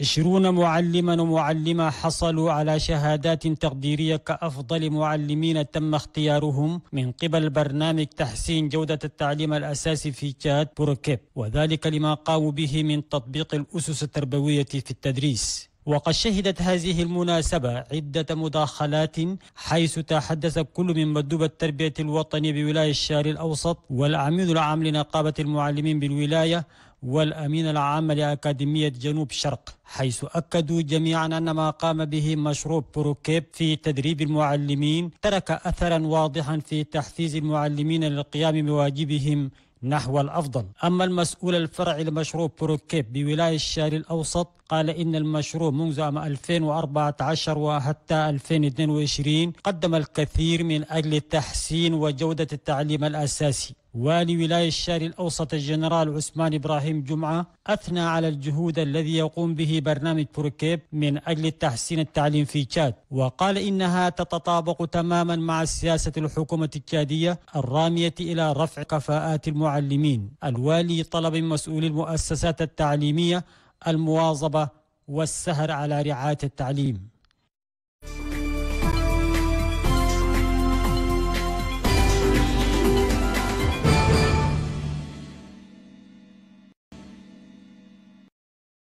عشرون معلما ومعلمة حصلوا على شهادات تقديرية كأفضل معلمين تم اختيارهم من قبل برنامج تحسين جودة التعليم الأساسي في تشاد بوركيب وذلك لما قاموا به من تطبيق الأسس التربوية في التدريس وقد شهدت هذه المناسبة عدة مداخلات حيث تحدث كل من مندوب التربية الوطني بولاية الشاري الأوسط والعميد العام لنقابة المعلمين بالولاية والأمين العام لأكاديمية جنوب شرق حيث أكدوا جميعا أن ما قام به مشروع بروكيب في تدريب المعلمين ترك أثرا واضحا في تحفيز المعلمين للقيام بواجبهم نحو الأفضل أما المسؤول الفرعي لمشروع بروكيب بولاية الشاري الأوسط قال إن المشروع منذ عام 2014 وحتى 2022 قدم الكثير من أجل تحسين وجودة التعليم الأساسي والي ولاية الشاري الأوسط الجنرال عثمان إبراهيم جمعة أثنى على الجهود الذي يقوم به برنامج بوركيب من أجل تحسين التعليم في تشاد وقال إنها تتطابق تماما مع سياسة الحكومة التشادية الرامية إلى رفع كفاءات المعلمين الوالي طلب مسؤولي المؤسسات التعليمية المواظبه والسهر على رعايه التعليم